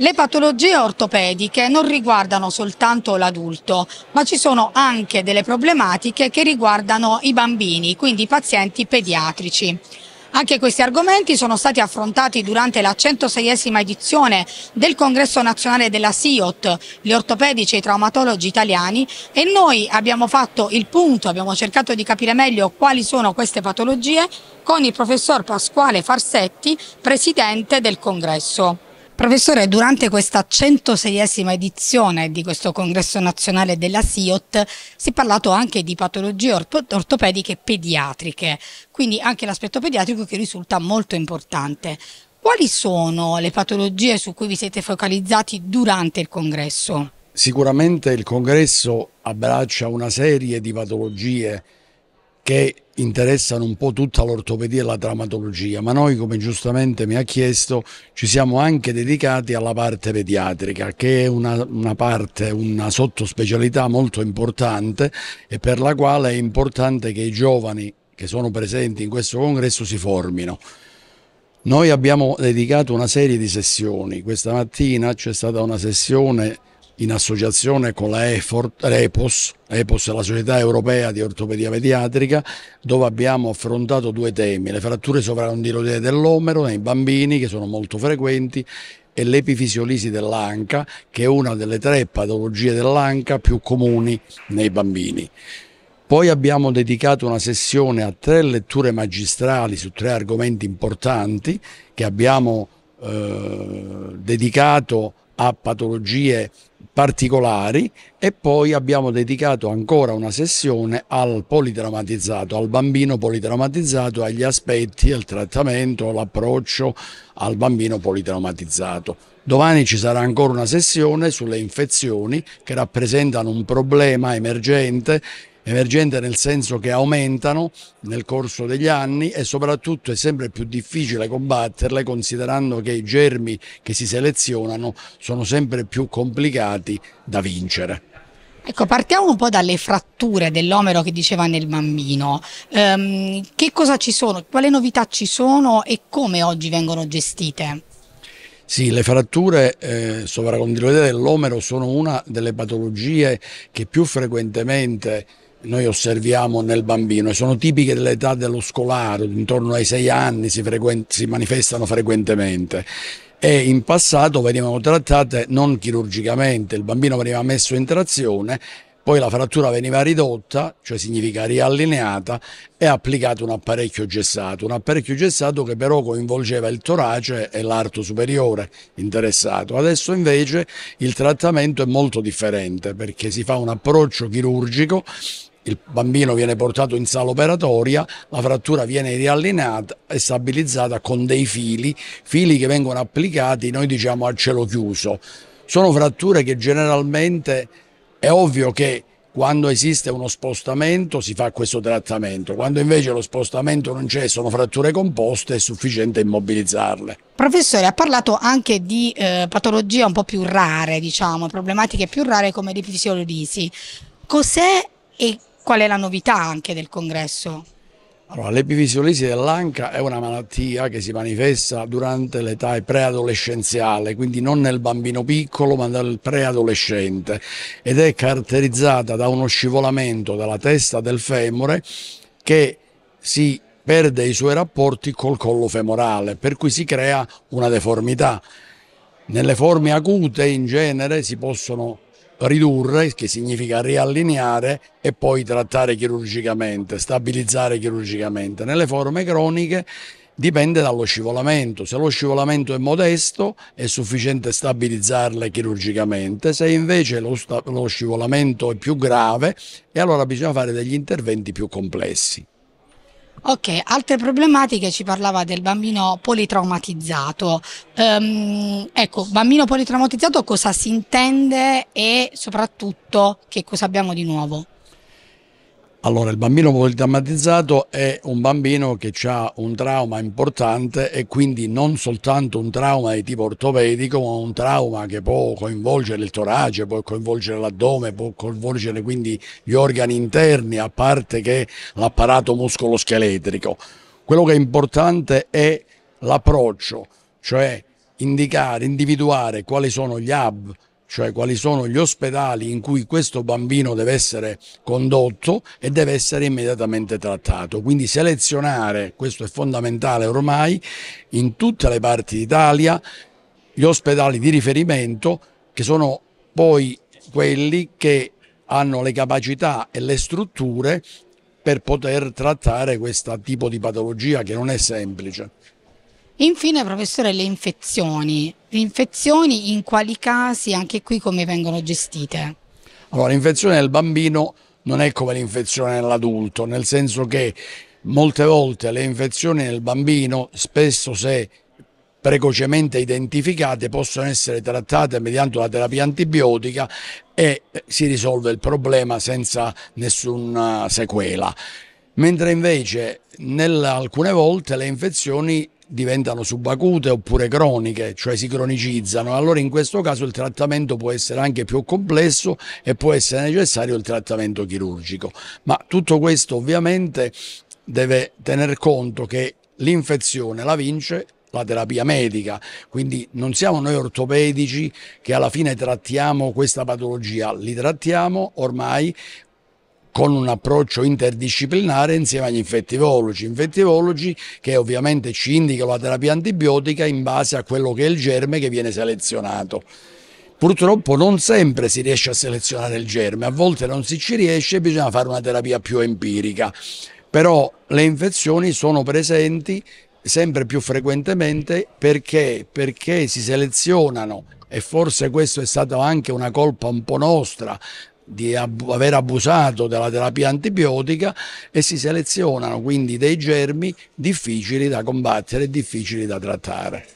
Le patologie ortopediche non riguardano soltanto l'adulto, ma ci sono anche delle problematiche che riguardano i bambini, quindi i pazienti pediatrici. Anche questi argomenti sono stati affrontati durante la 106esima edizione del Congresso Nazionale della SIOT, gli ortopedici e i traumatologi italiani, e noi abbiamo fatto il punto, abbiamo cercato di capire meglio quali sono queste patologie con il professor Pasquale Farsetti, presidente del congresso. Professore, durante questa 106esima edizione di questo congresso nazionale della SIOT si è parlato anche di patologie ortopediche pediatriche, quindi anche l'aspetto pediatrico che risulta molto importante. Quali sono le patologie su cui vi siete focalizzati durante il congresso? Sicuramente il congresso abbraccia una serie di patologie che interessano un po' tutta l'ortopedia e la traumatologia, ma noi, come giustamente mi ha chiesto, ci siamo anche dedicati alla parte pediatrica, che è una, una parte, una sottospecialità molto importante e per la quale è importante che i giovani che sono presenti in questo congresso si formino. Noi abbiamo dedicato una serie di sessioni, questa mattina c'è stata una sessione in associazione con la EFORT, EPOS, EPOS è la Società Europea di Ortopedia Pediatrica, dove abbiamo affrontato due temi, le fratture sovracondiloidee dell'omero nei bambini, che sono molto frequenti, e l'epifisiolisi dell'anca, che è una delle tre patologie dell'anca più comuni nei bambini. Poi abbiamo dedicato una sessione a tre letture magistrali su tre argomenti importanti che abbiamo eh, dedicato a patologie particolari e poi abbiamo dedicato ancora una sessione al politraumatizzato, al bambino politraumatizzato, agli aspetti, al trattamento, all'approccio al bambino politraumatizzato. Domani ci sarà ancora una sessione sulle infezioni che rappresentano un problema emergente emergente nel senso che aumentano nel corso degli anni e soprattutto è sempre più difficile combatterle considerando che i germi che si selezionano sono sempre più complicati da vincere. Ecco, partiamo un po' dalle fratture dell'omero che diceva nel bambino. Ehm, che cosa ci sono? Quale novità ci sono e come oggi vengono gestite? Sì, le fratture eh, sovracondiloidee dell'omero sono una delle patologie che più frequentemente noi osserviamo nel bambino e sono tipiche dell'età dello scolare, intorno ai sei anni si, si manifestano frequentemente e in passato venivano trattate non chirurgicamente, il bambino veniva messo in trazione poi la frattura veniva ridotta, cioè significa riallineata, e applicato un apparecchio gessato. Un apparecchio gessato che però coinvolgeva il torace e l'arto superiore interessato. Adesso invece il trattamento è molto differente perché si fa un approccio chirurgico il bambino viene portato in sala operatoria, la frattura viene riallineata e stabilizzata con dei fili, fili che vengono applicati, noi diciamo a cielo chiuso. Sono fratture che generalmente è ovvio che quando esiste uno spostamento si fa questo trattamento, quando invece lo spostamento non c'è, sono fratture composte, è sufficiente immobilizzarle. Professore, ha parlato anche di eh, patologie un po' più rare, diciamo, problematiche più rare come l'epifisiolisi. Cos'è e qual è la novità anche del congresso? Allora, l'epifisiosi dell'anca è una malattia che si manifesta durante l'età preadolescenziale, quindi non nel bambino piccolo ma nel preadolescente ed è caratterizzata da uno scivolamento della testa del femore che si perde i suoi rapporti col collo femorale, per cui si crea una deformità. Nelle forme acute in genere si possono ridurre, che significa riallineare e poi trattare chirurgicamente, stabilizzare chirurgicamente. Nelle forme croniche dipende dallo scivolamento. Se lo scivolamento è modesto è sufficiente stabilizzarle chirurgicamente, se invece lo, lo scivolamento è più grave e allora bisogna fare degli interventi più complessi. Ok, altre problematiche, ci parlava del bambino politraumatizzato. Um, ecco, bambino politraumatizzato cosa si intende e soprattutto che cosa abbiamo di nuovo? Allora, il bambino politraumatizzato è un bambino che ha un trauma importante e quindi non soltanto un trauma di tipo ortopedico, ma un trauma che può coinvolgere il torace, può coinvolgere l'addome, può coinvolgere quindi gli organi interni, a parte che l'apparato muscoloscheletrico. Quello che è importante è l'approccio, cioè indicare, individuare quali sono gli hub, cioè quali sono gli ospedali in cui questo bambino deve essere condotto e deve essere immediatamente trattato. Quindi selezionare, questo è fondamentale ormai, in tutte le parti d'Italia gli ospedali di riferimento che sono poi quelli che hanno le capacità e le strutture per poter trattare questo tipo di patologia che non è semplice. Infine, professore, le infezioni. Le infezioni in quali casi, anche qui come vengono gestite? Allora, l'infezione del bambino non è come l'infezione dell'adulto, nel senso che molte volte le infezioni nel bambino, spesso se precocemente identificate, possono essere trattate mediante la terapia antibiotica e si risolve il problema senza nessuna sequela mentre invece alcune volte le infezioni diventano subacute oppure croniche, cioè si cronicizzano. Allora in questo caso il trattamento può essere anche più complesso e può essere necessario il trattamento chirurgico. Ma tutto questo ovviamente deve tener conto che l'infezione la vince la terapia medica, quindi non siamo noi ortopedici che alla fine trattiamo questa patologia, li trattiamo ormai con un approccio interdisciplinare insieme agli infettivologi, infettivologi che ovviamente ci indicano la terapia antibiotica in base a quello che è il germe che viene selezionato. Purtroppo non sempre si riesce a selezionare il germe, a volte non si ci riesce e bisogna fare una terapia più empirica. Però le infezioni sono presenti sempre più frequentemente perché, perché si selezionano e forse questa è stata anche una colpa un po' nostra di ab aver abusato della terapia antibiotica e si selezionano quindi dei germi difficili da combattere e difficili da trattare.